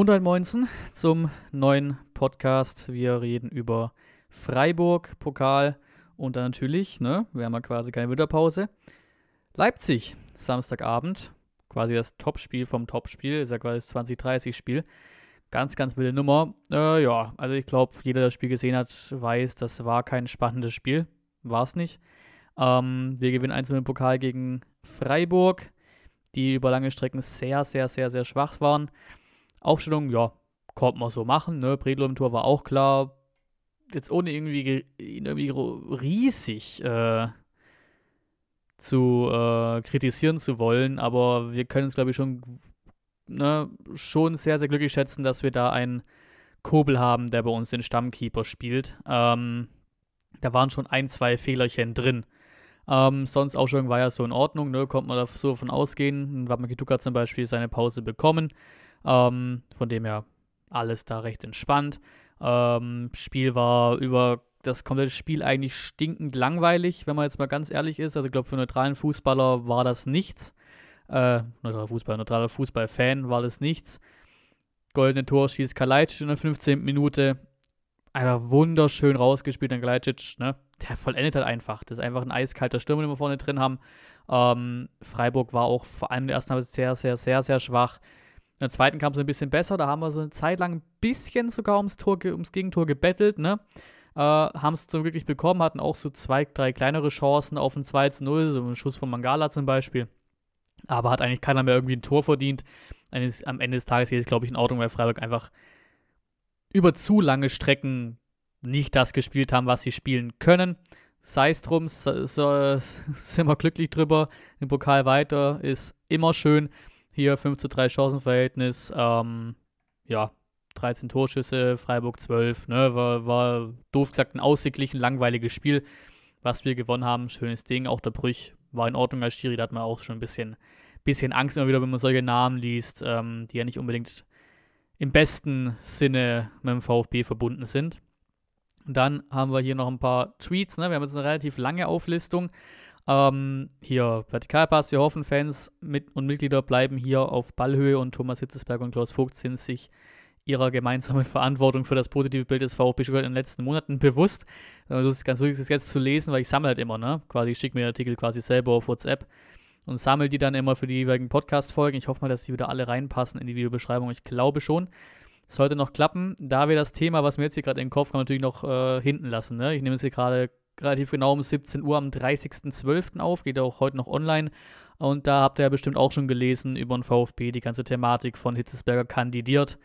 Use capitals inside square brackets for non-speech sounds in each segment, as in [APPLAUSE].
Und halt Moinsen zum neuen Podcast. Wir reden über Freiburg, Pokal und dann natürlich, ne, wir haben ja quasi keine Winterpause. Leipzig, Samstagabend, quasi das Topspiel vom Topspiel, ist ja quasi das 2030-Spiel. Ganz, ganz wilde Nummer. Äh, ja, also ich glaube, jeder, der das Spiel gesehen hat, weiß, das war kein spannendes Spiel. War es nicht. Ähm, wir gewinnen einzelnen Pokal gegen Freiburg, die über lange Strecken sehr, sehr, sehr, sehr schwach waren. Aufstellung, ja, konnte man so machen. Ne? Bredlo im Tor war auch klar. Jetzt ohne irgendwie, irgendwie riesig äh, zu äh, kritisieren zu wollen, aber wir können es, glaube ich, schon, ne, schon sehr, sehr glücklich schätzen, dass wir da einen Kobel haben, der bei uns den Stammkeeper spielt. Ähm, da waren schon ein, zwei Fehlerchen drin. Ähm, sonst schon war ja so in Ordnung, ne? konnte man da so von ausgehen. Wapmakituka zum Beispiel seine Pause bekommen. Ähm, von dem her alles da recht entspannt. Ähm, Spiel war über das komplette Spiel eigentlich stinkend langweilig, wenn man jetzt mal ganz ehrlich ist. Also ich glaube, für neutralen Fußballer war das nichts. Äh, neutraler Fußball, neutraler Fußballfan war das nichts. Goldene Tor schießt Kalajdzic in der 15. Minute. Einfach wunderschön rausgespielt an Kalajdzic, ne? Der vollendet halt einfach. Das ist einfach ein eiskalter Stürmer, den wir vorne drin haben. Ähm, Freiburg war auch vor allem in der ersten Halbzeit sehr, sehr, sehr, sehr schwach. In der zweiten kam es ein bisschen besser, da haben wir so eine Zeit lang ein bisschen sogar ums, Tor, ums Gegentor gebettelt, ne? Äh, haben es so wirklich bekommen, hatten auch so zwei, drei kleinere Chancen auf ein 2 zu 0, so ein Schuss von Mangala zum Beispiel. Aber hat eigentlich keiner mehr irgendwie ein Tor verdient. Am Ende des Tages geht es, glaube ich, in Ordnung, weil Freiburg einfach über zu lange Strecken nicht das gespielt haben, was sie spielen können. Sei es drum, [LAUGHS] sind wir glücklich drüber. Im Pokal weiter ist immer schön. Hier 5 zu 3 Chancenverhältnis, ähm, ja, 13 Torschüsse, Freiburg 12, ne, war, war doof gesagt ein ausgeglichen, langweiliges Spiel, was wir gewonnen haben, schönes Ding, auch der Brüch war in Ordnung als Schiri, da hat man auch schon ein bisschen, bisschen Angst immer wieder, wenn man solche Namen liest, ähm, die ja nicht unbedingt im besten Sinne mit dem VfB verbunden sind. Und dann haben wir hier noch ein paar Tweets. Ne? Wir haben jetzt eine relativ lange Auflistung. Ähm, hier Vertikalpass. Wir hoffen, Fans mit und Mitglieder bleiben hier auf Ballhöhe und Thomas Hitzesberg und Klaus Vogt sind sich ihrer gemeinsamen [LAUGHS] Verantwortung für das positive Bild des VfB Stuttgart in den letzten Monaten bewusst. Das äh, ist ganz wichtig, das jetzt zu lesen, weil ich sammle halt immer, ne? Quasi, ich schicke mir Artikel quasi selber auf WhatsApp und sammle die dann immer für die jeweiligen Podcast-Folgen. Ich hoffe mal, dass die wieder alle reinpassen in die Videobeschreibung. Ich glaube schon. Sollte noch klappen, da wir das Thema, was mir jetzt hier gerade in den Kopf kommt, natürlich noch äh, hinten lassen. Ne? Ich nehme jetzt hier gerade relativ genau um 17 Uhr am 30.12. auf, geht auch heute noch online. Und da habt ihr ja bestimmt auch schon gelesen über den VfB, die ganze Thematik von Hitzesberger kandidiert.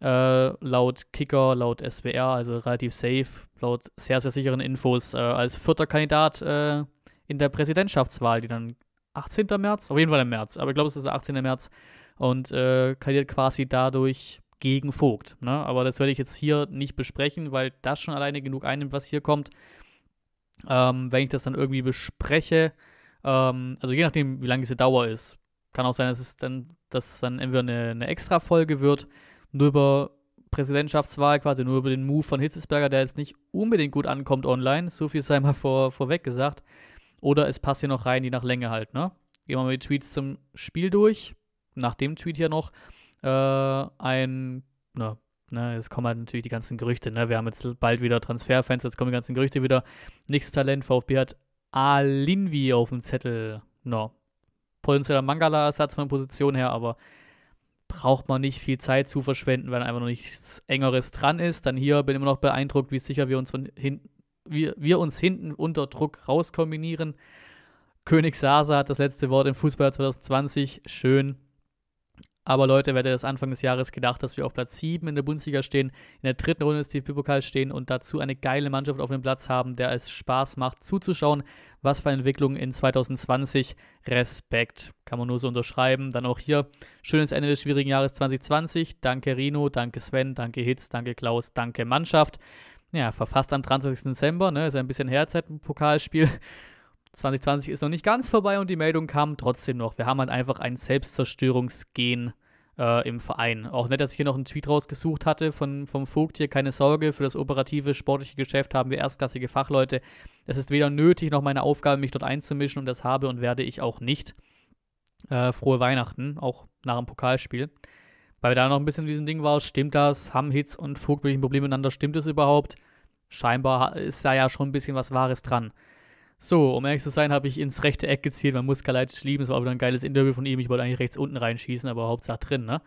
Äh, laut Kicker, laut SWR, also relativ safe, laut sehr, sehr sicheren Infos äh, als vierter Kandidat äh, in der Präsidentschaftswahl, die dann 18. März, auf jeden Fall im März, aber ich glaube, es ist der 18. März und äh, kandidiert quasi dadurch gegen Vogt. Ne? Aber das werde ich jetzt hier nicht besprechen, weil das schon alleine genug einnimmt, was hier kommt. Ähm, wenn ich das dann irgendwie bespreche, ähm, also je nachdem, wie lange diese Dauer ist, kann auch sein, dass es dann, dass es dann entweder eine, eine extra Folge wird, nur über Präsidentschaftswahl quasi, nur über den Move von Hitzesberger, der jetzt nicht unbedingt gut ankommt online, so viel sei mal vor, vorweg gesagt. Oder es passt hier noch rein, je nach Länge halt, ne? Gehen wir mal die Tweets zum Spiel durch. Nach dem Tweet hier noch äh, ein, na, Ne, jetzt kommen halt natürlich die ganzen Gerüchte. Ne? Wir haben jetzt bald wieder Transferfans, jetzt kommen die ganzen Gerüchte wieder. Nächstes Talent, VfB hat Alinvi auf dem Zettel. No. Potenzieller Mangala-Ersatz von der Position her, aber braucht man nicht viel Zeit zu verschwenden, weil einfach noch nichts Engeres dran ist. Dann hier bin ich immer noch beeindruckt, wie sicher wir uns von hinten, wir, wir uns hinten unter Druck rauskombinieren. König Sasa hat das letzte Wort im Fußball 2020. Schön. Aber Leute, wer hätte das Anfang des Jahres gedacht, dass wir auf Platz 7 in der Bundesliga stehen, in der dritten Runde des DFB-Pokals stehen und dazu eine geile Mannschaft auf dem Platz haben, der es Spaß macht zuzuschauen. Was für eine Entwicklung in 2020. Respekt, kann man nur so unterschreiben. Dann auch hier schönes Ende des schwierigen Jahres 2020. Danke Rino, danke Sven, danke Hitz, danke Klaus, danke Mannschaft. Ja, verfasst am 23. Dezember, ne, ist ein bisschen her, Pokalspiel. 2020 ist noch nicht ganz vorbei und die Meldung kam trotzdem noch. Wir haben halt einfach ein Selbstzerstörungsgen äh, im Verein. Auch nett, dass ich hier noch einen Tweet rausgesucht hatte von, vom Vogt hier. Keine Sorge, für das operative sportliche Geschäft haben wir erstklassige Fachleute. Es ist weder nötig noch meine Aufgabe, mich dort einzumischen und das habe und werde ich auch nicht. Äh, frohe Weihnachten, auch nach dem Pokalspiel. Weil wir da noch ein bisschen in diesem Ding war, stimmt das? Haben Hitz und Vogt wirklich ein Problem miteinander? Stimmt es überhaupt? Scheinbar ist da ja schon ein bisschen was Wahres dran. So, um ehrlich zu sein, habe ich ins rechte Eck gezielt. Man muss Kalaitis lieben. Es war wieder ein geiles Interview von ihm. Ich wollte eigentlich rechts unten reinschießen, aber Hauptsache drin, ne?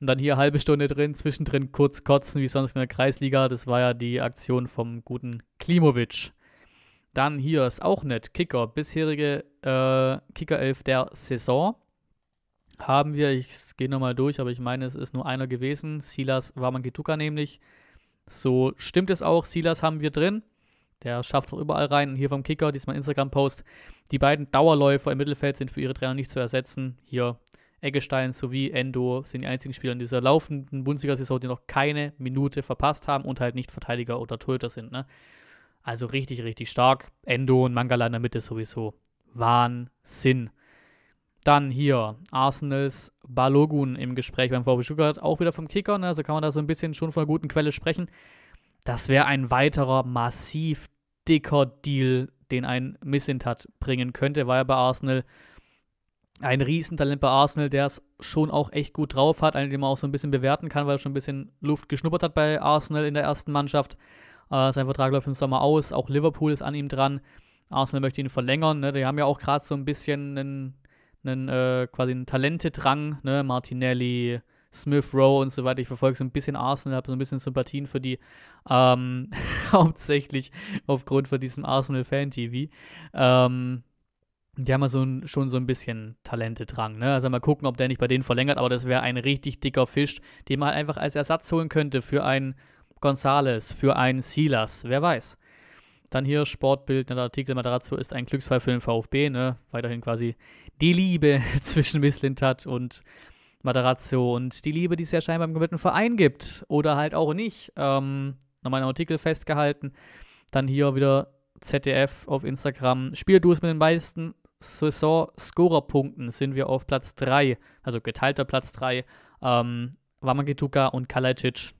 Und dann hier halbe Stunde drin, zwischendrin kurz kotzen, wie sonst in der Kreisliga. Das war ja die Aktion vom guten Klimovic. Dann hier ist auch nett. Kicker, bisherige äh, Kickerelf der Saison. Haben wir, ich gehe nochmal durch, aber ich meine, es ist nur einer gewesen. Silas Wamangituka nämlich. So stimmt es auch. Silas haben wir drin. Der schafft es auch überall rein. Und hier vom Kicker, diesmal Instagram-Post. Die beiden Dauerläufer im Mittelfeld sind für ihre Trainer nicht zu ersetzen. Hier Eggestein sowie Endo sind die einzigen Spieler in dieser laufenden Bundesliga-Saison, die noch keine Minute verpasst haben und halt nicht Verteidiger oder Töter sind. Ne? Also richtig, richtig stark. Endo und Mangala in der Mitte sowieso. Wahnsinn. Dann hier Arsenals Balogun im Gespräch beim VfB Stuttgart, auch wieder vom Kicker, ne? also kann man da so ein bisschen schon von einer guten Quelle sprechen. Das wäre ein weiterer massiv dicker Deal, den ein Missintat bringen könnte, weil er bei Arsenal ein Riesentalent bei Arsenal, der es schon auch echt gut drauf hat, einen, den man auch so ein bisschen bewerten kann, weil er schon ein bisschen Luft geschnuppert hat bei Arsenal in der ersten Mannschaft. Äh, sein Vertrag läuft im Sommer aus, auch Liverpool ist an ihm dran. Arsenal möchte ihn verlängern. Ne? Die haben ja auch gerade so ein bisschen einen, einen äh, quasi einen Talentedrang, ne? Martinelli, Smith Rowe und so weiter. Ich verfolge so ein bisschen Arsenal, habe so ein bisschen Sympathien für die, ähm, [LAUGHS] hauptsächlich aufgrund von diesem Arsenal-Fan-TV. Ähm, die haben ja so ein, schon so ein bisschen Talente dran. Ne? Also mal gucken, ob der nicht bei denen verlängert, aber das wäre ein richtig dicker Fisch, den man halt einfach als Ersatz holen könnte für einen Gonzales, für einen Silas, wer weiß. Dann hier Sportbild, ne, der Artikel dazu ist ein Glücksfall für den VfB, ne? Weiterhin quasi die Liebe [LAUGHS] zwischen Mislintat und Materazzo und die Liebe, die es ja scheinbar im kompletten Verein gibt oder halt auch nicht. Ähm, nochmal einen Artikel festgehalten. Dann hier wieder ZDF auf Instagram. du es mit den meisten Saison-Scorerpunkten sind wir auf Platz 3, also geteilter Platz 3. Ähm, Wamagituka und Kalajic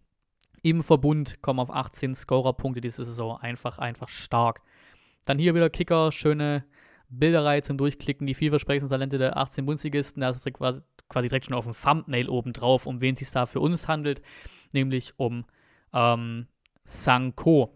im Verbund kommen auf 18 Scorerpunkte diese Saison. Einfach, einfach stark. Dann hier wieder Kicker, schöne Bilderreihe zum Durchklicken, die vielversprechenden Talente der 18 Bundesligisten. Da ist quasi quasi direkt schon auf dem Thumbnail oben drauf, um wen es sich da für uns handelt, nämlich um ähm, Sanko.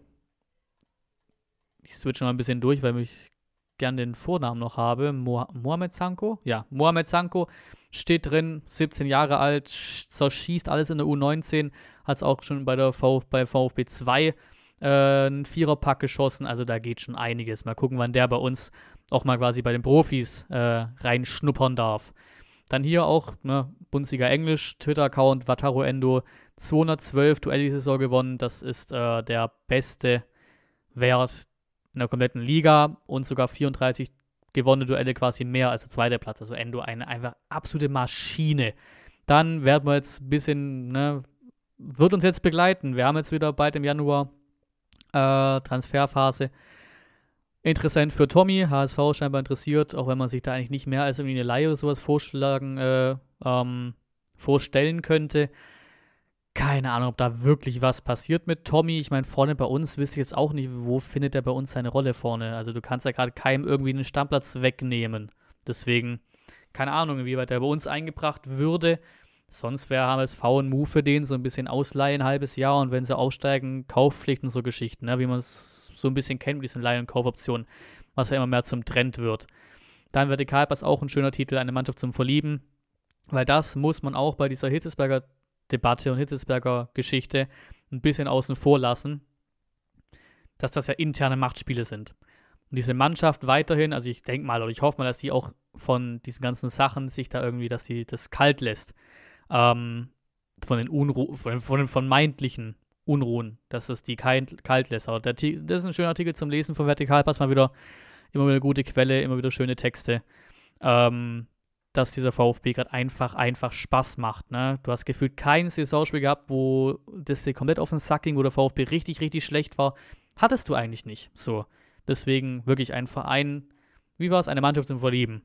Ich switche mal ein bisschen durch, weil ich gern den Vornamen noch habe. Mo Mohamed Sanko? Ja, Mohamed Sanko steht drin, 17 Jahre alt, zerschießt alles in der U19, hat es auch schon bei der Vf bei VfB 2 äh, ein Viererpack geschossen, also da geht schon einiges. Mal gucken, wann der bei uns auch mal quasi bei den Profis äh, reinschnuppern darf. Dann hier auch, ne, Bundesliga Englisch, Twitter-Account Wataru Endo, 212 Duelle die Saison gewonnen. Das ist äh, der beste Wert in der kompletten Liga und sogar 34 gewonnene Duelle quasi mehr als der zweite Platz. Also Endo eine einfach absolute Maschine. Dann werden wir jetzt ein bisschen, ne, wird uns jetzt begleiten. Wir haben jetzt wieder bald im Januar äh, Transferphase. Interessant für Tommy, HSV scheinbar interessiert, auch wenn man sich da eigentlich nicht mehr als irgendwie eine Laie oder sowas vorschlagen, äh, ähm, vorstellen könnte. Keine Ahnung, ob da wirklich was passiert mit Tommy. Ich meine, vorne bei uns wisst ihr jetzt auch nicht, wo findet er bei uns seine Rolle vorne. Also du kannst ja gerade keinem irgendwie einen Stammplatz wegnehmen. Deswegen, keine Ahnung, wie weit er bei uns eingebracht würde. Sonst wäre HMSV ein Move für den, so ein bisschen ausleihen, ein halbes Jahr und wenn sie aufsteigen, Kaufpflicht und so Geschichten, ne? wie man es so ein bisschen kennt mit diesen Leih- und Kaufoptionen, was ja immer mehr zum Trend wird. Dann wird die Kalpers auch ein schöner Titel, eine Mannschaft zum Verlieben, weil das muss man auch bei dieser Hitzesberger Debatte und Hitzesberger Geschichte ein bisschen außen vor lassen, dass das ja interne Machtspiele sind. Und diese Mannschaft weiterhin, also ich denke mal oder ich hoffe mal, dass die auch von diesen ganzen Sachen sich da irgendwie, dass sie das kalt lässt ähm, von den Unruhen, von, den vermeintlichen Unruhen, dass es die kalt, lässt. Aber der, das ist ein schöner Artikel zum Lesen von Vertikalpass, mal wieder, immer wieder gute Quelle, immer wieder schöne Texte. Ähm, dass dieser VfB gerade einfach, einfach Spaß macht. Ne? Du hast gefühlt kein Saisonspiel gehabt, wo das dir komplett auf den Sack ging, wo der VfB richtig, richtig schlecht war. Hattest du eigentlich nicht. So. Deswegen wirklich ein Verein, wie war es, eine Mannschaft im Verlieben.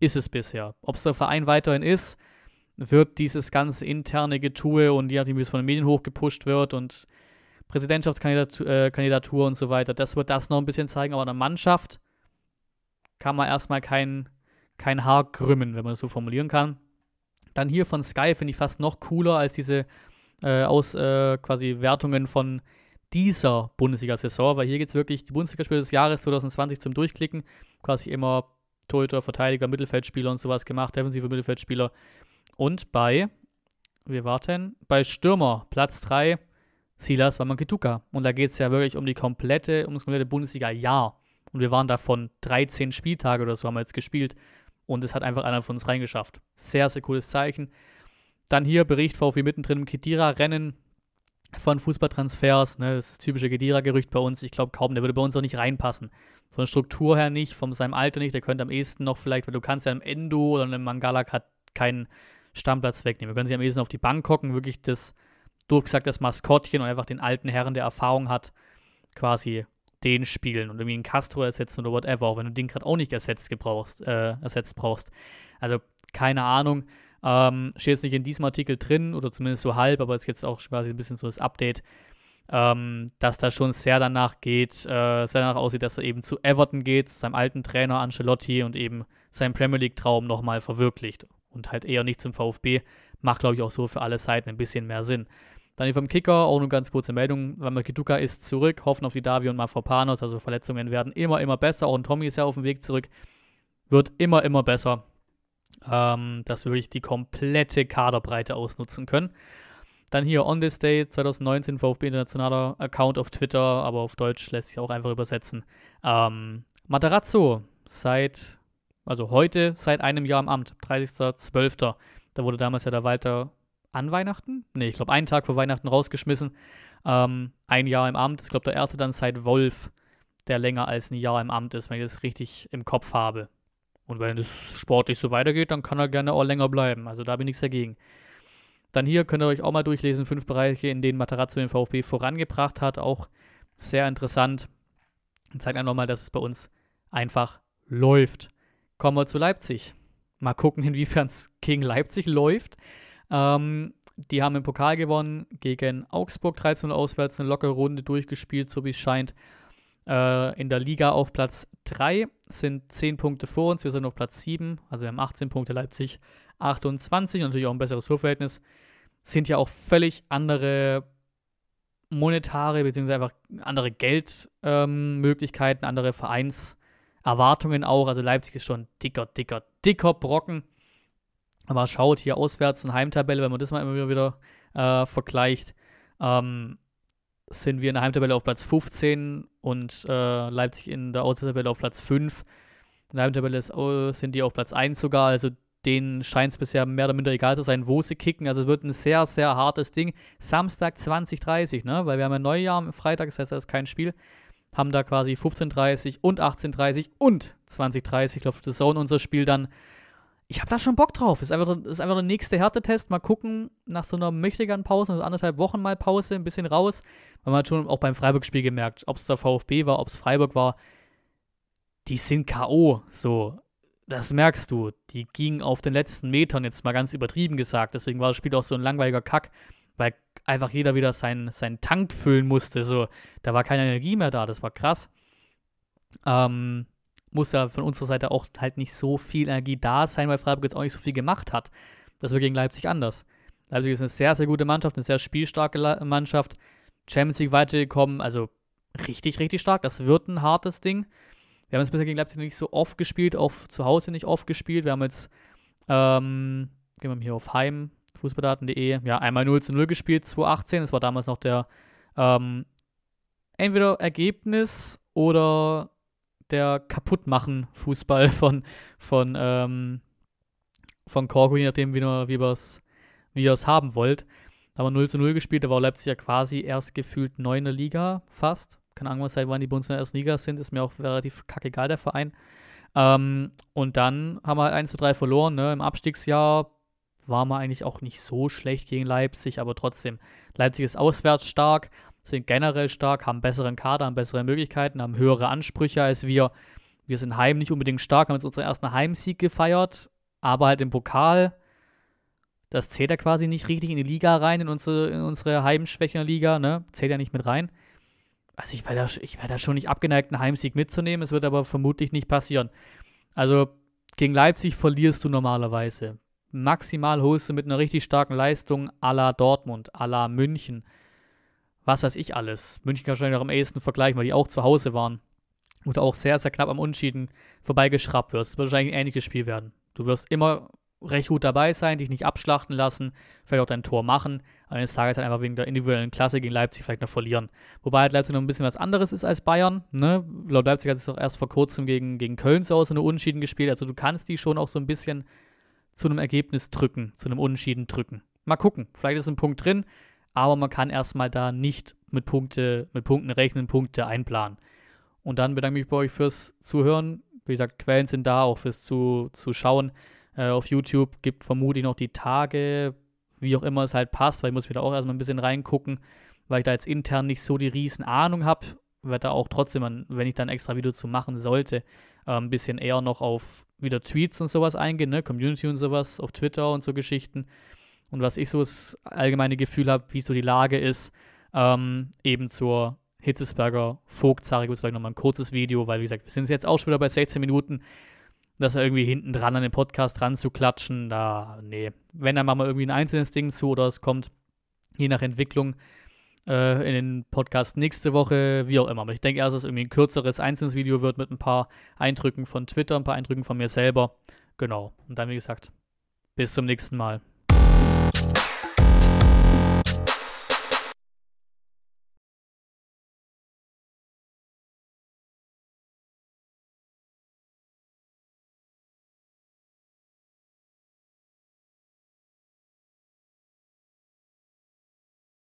Ist es bisher. Ob es der Verein weiterhin ist, wird dieses ganze interne Getue und je nachdem, wie es von den Medien hochgepusht wird und Präsidentschaftskandidatur äh, und so weiter, das wird das noch ein bisschen zeigen, aber eine Mannschaft kann man erstmal kein, kein Haar krümmen, wenn man das so formulieren kann. Dann hier von Sky finde ich fast noch cooler als diese äh, aus äh, quasi Wertungen von dieser Bundesliga-Saison, weil hier geht es wirklich die Bundesligaspiele des Jahres 2020 zum Durchklicken. Quasi immer Torhüter, Verteidiger, Mittelfeldspieler und sowas gemacht, defensive Mittelfeldspieler. Und bei, wir warten, bei Stürmer, Platz 3, Silas Wamangituka. Und da geht es ja wirklich um die komplette, um das komplette Bundesliga-Jahr. Und wir waren davon 13 Spieltage oder so haben wir jetzt gespielt. Und es hat einfach einer von uns reingeschafft. Sehr, sehr cooles Zeichen. Dann hier Bericht VfB mittendrin im Kedira-Rennen von Fußballtransfers. Ne? Das ist das typische Kedira-Gerücht bei uns. Ich glaube kaum, der würde bei uns auch nicht reinpassen. Von Struktur her nicht, von seinem Alter nicht. Der könnte am ehesten noch vielleicht, weil du kannst ja im Endo oder im Mangala keinen Stammplatz wegnehmen. Wir können sie am ehesten auf die Bank hocken, wirklich das, durchgesagt, das Maskottchen und einfach den alten Herren, der Erfahrung hat, quasi den spielen und irgendwie einen Castro ersetzen oder whatever, auch wenn du den gerade auch nicht ersetzt, gebrauchst, äh, ersetzt brauchst. Also keine Ahnung. Ähm, steht jetzt nicht in diesem Artikel drin oder zumindest so halb, aber ist jetzt auch quasi ein bisschen so das Update, ähm, dass da schon sehr danach geht, äh, sehr danach aussieht, dass er eben zu Everton geht, seinem alten Trainer Ancelotti und eben seinen Premier League-Traum nochmal verwirklicht und halt eher nicht zum VfB. Macht, glaube ich, auch so für alle Seiten ein bisschen mehr Sinn. Dann hier vom Kicker auch nur ganz kurze Meldung. Wamakiduka ist zurück, hoffen auf die Davi und Mafropanos. Also Verletzungen werden immer, immer besser. Auch ein Tommy ist ja auf dem Weg zurück. Wird immer, immer besser, ähm, dass wir wirklich die komplette Kaderbreite ausnutzen können. Dann hier On This Day 2019 VfB Internationaler Account auf Twitter, aber auf Deutsch lässt sich auch einfach übersetzen. Ähm, Materazzo seit also heute seit einem Jahr im Amt, 30.12. Da wurde damals ja der Walter an Weihnachten, nee, ich glaube einen Tag vor Weihnachten rausgeschmissen. Ähm, ein Jahr im Amt, ich glaube der erste dann seit Wolf, der länger als ein Jahr im Amt ist, wenn ich das richtig im Kopf habe. Und wenn es sportlich so weitergeht, dann kann er gerne auch länger bleiben. Also da bin ich nichts dagegen. Dann hier könnt ihr euch auch mal durchlesen, fünf Bereiche, in denen Matarazzo den VfB vorangebracht hat. Auch sehr interessant. Und zeigt einfach nochmal, dass es bei uns einfach läuft kommen wir zu Leipzig. Mal gucken, inwiefern es gegen Leipzig läuft. Ähm, die haben im Pokal gewonnen gegen Augsburg 13 auswärts, eine lockere Runde durchgespielt, so wie es scheint. Äh, in der Liga auf Platz 3 sind 10 Punkte vor uns, wir sind auf Platz 7, also wir haben 18 Punkte, Leipzig 28, natürlich auch ein besseres Torverhältnis. Sind ja auch völlig andere monetare, beziehungsweise einfach andere Geldmöglichkeiten, ähm, andere Vereins- Erwartungen auch. Also Leipzig ist schon dicker, dicker, dicker Brocken. Aber schaut hier auswärts und Heimtabelle, wenn man das mal immer wieder äh, vergleicht, ähm, sind wir in der Heimtabelle auf Platz 15 und äh, Leipzig in der Auswärtstabelle auf Platz 5. In der Heimtabelle ist, oh, sind die auf Platz 1 sogar. Also denen scheint es bisher mehr oder minder egal zu sein, wo sie kicken. Also es wird ein sehr, sehr hartes Ding. Samstag 2030, ne? Weil wir haben ein Neujahr am Freitag, das heißt, da ist kein Spiel haben da quasi 15.30 und 18.30 und 20.30 läuft das Zone unser Spiel dann. Ich habe da schon Bock drauf. Ist einfach, ist einfach der nächste Härtetest. Mal gucken, nach so einer möchtegern Pause, also anderthalb Wochen mal Pause, ein bisschen raus. man hat schon auch beim Freiburg-Spiel gemerkt, ob es der VfB war, ob es Freiburg war. Die sind K.O. So, das merkst du. Die gingen auf den letzten Metern, jetzt mal ganz übertrieben gesagt. Deswegen war das Spiel auch so ein langweiliger Kack weil einfach jeder wieder seinen, seinen Tank füllen musste. So, da war keine Energie mehr da, das war krass. Ähm, muss ja von unserer Seite auch halt nicht so viel Energie da sein, weil Freiburg jetzt auch nicht so viel gemacht hat. Das war gegen Leipzig anders. Leipzig ist eine sehr, sehr gute Mannschaft, eine sehr spielstarke Mannschaft. Champions League weitergekommen, also richtig, richtig stark. Das wird ein hartes Ding. Wir haben jetzt bisher gegen Leipzig nicht so oft gespielt, auch zu Hause nicht oft gespielt. Wir haben jetzt, ähm, gehen wir mal hier auf Heim, fußballdaten.de, ja, einmal 0 zu 0 gespielt, 2018. Das war damals noch der ähm, entweder Ergebnis oder der Kaputtmachen-Fußball [LAUGHS] von, von, ähm, von Korko, je nachdem, wie, ihr es wie haben wollt. Da haben wir 0 zu 0 gespielt, da war Leipzig ja quasi erst gefühlt neune Liga, fast. Keine Ahnung, seit wann die Bundesliga ersten Liga sind, ist mir auch relativ kackegal, der Verein. Ähm, und dann haben wir halt 1 zu 3 verloren, ne? im Abstiegsjahr war man eigentlich auch nicht so schlecht gegen Leipzig, aber trotzdem, Leipzig ist auswärts stark, sind generell stark, haben besseren Kader, haben bessere Möglichkeiten, haben höhere Ansprüche als wir. Wir sind heim nicht unbedingt stark, haben jetzt unseren ersten Heimsieg gefeiert, aber halt im Pokal, das zählt ja quasi nicht richtig in die Liga rein, in unsere, in unsere Heimschwäche Liga, ne? Zählt ja nicht mit rein. Also ich wäre da, wär da schon nicht abgeneigt, einen Heimsieg mitzunehmen, es wird aber vermutlich nicht passieren. Also gegen Leipzig verlierst du normalerweise. Maximal holst du mit einer richtig starken Leistung à la Dortmund, à la München. Was weiß ich alles. München kann wahrscheinlich noch am ehesten vergleichen, weil die auch zu Hause waren. Und auch sehr, sehr knapp am Unschieden vorbeigeschraubt wirst. Es wird wahrscheinlich ein ähnliches Spiel werden. Du wirst immer recht gut dabei sein, dich nicht abschlachten lassen, vielleicht auch dein Tor machen, eines Tages dann einfach wegen der individuellen Klasse gegen Leipzig vielleicht noch verlieren. Wobei halt Leipzig noch ein bisschen was anderes ist als Bayern. Ne? Laut Leipzig hat es doch erst vor kurzem gegen, gegen Köln zu Hause nur Unschieden gespielt. Also du kannst die schon auch so ein bisschen zu einem Ergebnis drücken, zu einem Unentschieden drücken. Mal gucken, vielleicht ist ein Punkt drin, aber man kann erstmal da nicht mit, Punkte, mit Punkten rechnen, Punkte einplanen. Und dann bedanke ich mich bei euch fürs Zuhören. Wie gesagt, Quellen sind da, auch fürs Zuschauen. Äh, auf YouTube gibt vermutlich noch die Tage, wie auch immer es halt passt, weil ich muss wieder auch erstmal ein bisschen reingucken, weil ich da jetzt intern nicht so die riesen Ahnung habe werde da auch trotzdem, wenn ich dann extra Video zu machen sollte, äh, ein ähm, bisschen eher noch auf wieder Tweets und sowas eingehen, ne? Community und sowas, auf Twitter und so Geschichten. Und was ich so das allgemeine Gefühl habe, wie so die Lage ist, ähm, eben zur Hitzesberger Vogtsache ich es vielleicht nochmal ein kurzes Video, weil wie gesagt, wir sind jetzt auch schon wieder bei 16 Minuten. Das irgendwie hinten dran an den Podcast ranzuklatschen, da, nee. Wenn, dann machen wir irgendwie ein einzelnes Ding zu oder es kommt je nach Entwicklung äh, in den Podcast nächste Woche, wie auch immer. Aber Ich denke erst, dass es irgendwie ein kürzeres einzelnes Video wird mit ein paar Eindrücken von Twitter, ein paar Eindrücken von mir selber. Genau. Und dann, wie gesagt, bis zum nächsten Mal.